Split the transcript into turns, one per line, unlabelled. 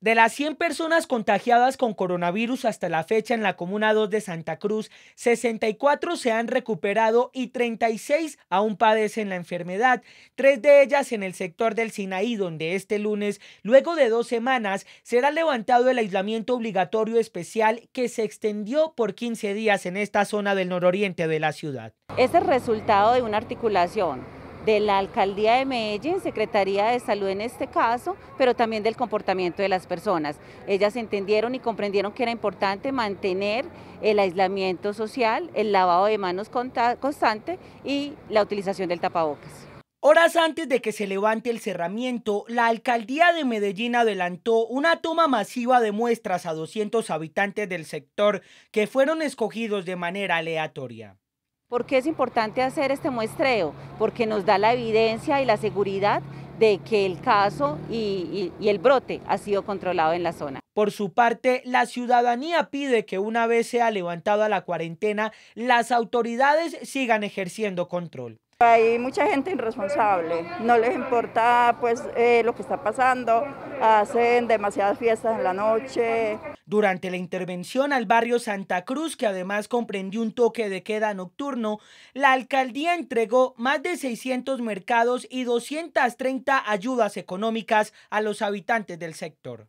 De las 100 personas contagiadas con coronavirus hasta la fecha en la Comuna 2 de Santa Cruz, 64 se han recuperado y 36 aún padecen la enfermedad, tres de ellas en el sector del Sinaí, donde este lunes, luego de dos semanas, será levantado el aislamiento obligatorio especial que se extendió por 15 días en esta zona del nororiente de la ciudad.
Es el resultado de una articulación de la Alcaldía de Medellín, Secretaría de Salud en este caso, pero también del comportamiento de las personas. Ellas entendieron y comprendieron que era importante mantener el aislamiento social, el lavado de manos constante y la utilización del tapabocas.
Horas antes de que se levante el cerramiento, la alcaldía de Medellín adelantó una toma masiva de muestras a 200 habitantes del sector que fueron escogidos de manera aleatoria.
¿Por qué es importante hacer este muestreo? Porque nos da la evidencia y la seguridad de que el caso y, el brote ha sido controlado en la zona. Por su parte, la ciudadanía pide que una vez sea levantada la
cuarentena, las autoridades sigan ejerciendo control.
Hay mucha gente irresponsable, no les importa pues eh, lo que está pasando, hacen demasiadas fiestas en la noche.
Durante la intervención al barrio Santa Cruz, que además comprendió un toque de queda nocturno, la alcaldía entregó más de 600 mercados y 230 ayudas económicas a los habitantes del sector.